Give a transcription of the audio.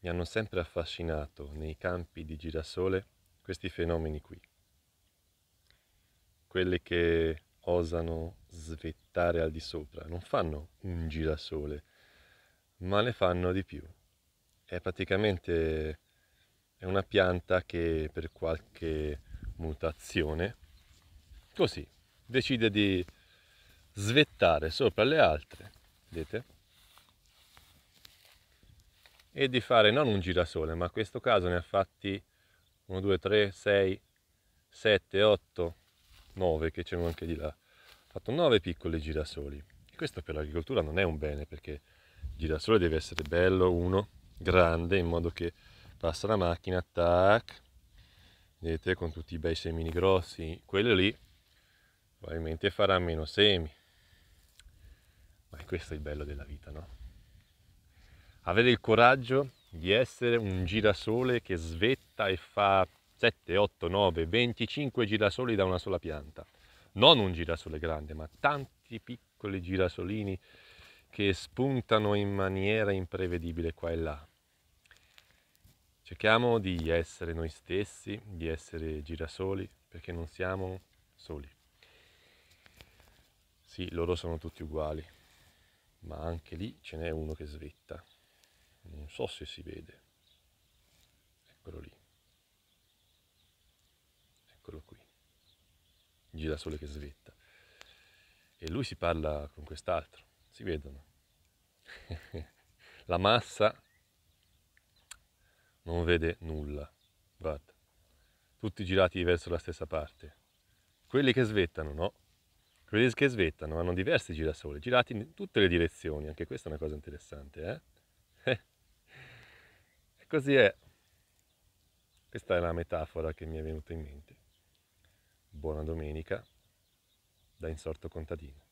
Mi hanno sempre affascinato nei campi di girasole questi fenomeni qui. Quelli che osano svettare al di sopra, non fanno un girasole, ma ne fanno di più. È praticamente è una pianta che per qualche mutazione, così, decide di svettare sopra le altre, vedete? e di fare non un girasole, ma in questo caso ne ha fatti 1, 2, 3, 6, 7, 8, 9, che c'erano anche di là. Ho fatto 9 piccoli girasoli. E questo per l'agricoltura non è un bene, perché il girasole deve essere bello, uno, grande, in modo che passa la macchina, tac, vedete, con tutti i bei semini grossi. Quello lì probabilmente farà meno semi. Ma questo è il bello della vita, no? avere il coraggio di essere un girasole che svetta e fa 7, 8, 9, 25 girasoli da una sola pianta. Non un girasole grande, ma tanti piccoli girasolini che spuntano in maniera imprevedibile qua e là. Cerchiamo di essere noi stessi, di essere girasoli, perché non siamo soli. Sì, loro sono tutti uguali, ma anche lì ce n'è uno che svetta non so se si vede eccolo lì eccolo qui il girasole che svetta e lui si parla con quest'altro si vedono la massa non vede nulla guarda tutti girati verso la stessa parte quelli che svettano no quelli che svettano hanno diversi girasole, girati in tutte le direzioni anche questa è una cosa interessante eh e così è. Questa è la metafora che mi è venuta in mente. Buona domenica da insorto contadino.